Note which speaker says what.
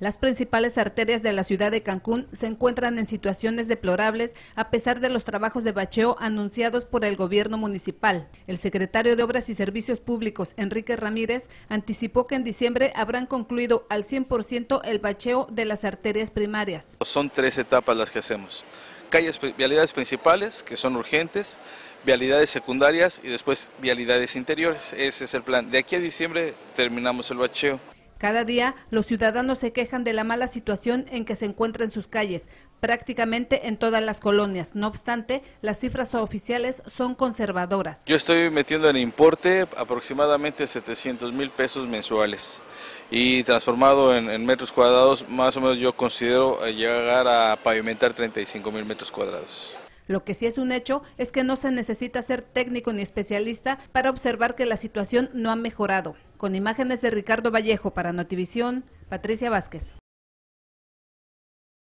Speaker 1: Las principales arterias de la ciudad de Cancún se encuentran en situaciones deplorables a pesar de los trabajos de bacheo anunciados por el gobierno municipal. El secretario de Obras y Servicios Públicos, Enrique Ramírez, anticipó que en diciembre habrán concluido al 100% el bacheo de las arterias primarias.
Speaker 2: Son tres etapas las que hacemos. Calles, vialidades principales, que son urgentes, vialidades secundarias y después vialidades interiores. Ese es el plan. De aquí a diciembre terminamos el bacheo.
Speaker 1: Cada día los ciudadanos se quejan de la mala situación en que se encuentran sus calles, prácticamente en todas las colonias. No obstante, las cifras oficiales son conservadoras.
Speaker 2: Yo estoy metiendo en importe aproximadamente 700 mil pesos mensuales y transformado en, en, metros cuadrados, más o menos yo considero eh, llegar a pavimentar 35 mil metros cuadrados.
Speaker 1: Lo que sí es un hecho es que no se necesita ser técnico ni especialista para observar que la situación no ha mejorado. Con imágenes de Ricardo Vallejo para Notivisión, Patricia Vázquez.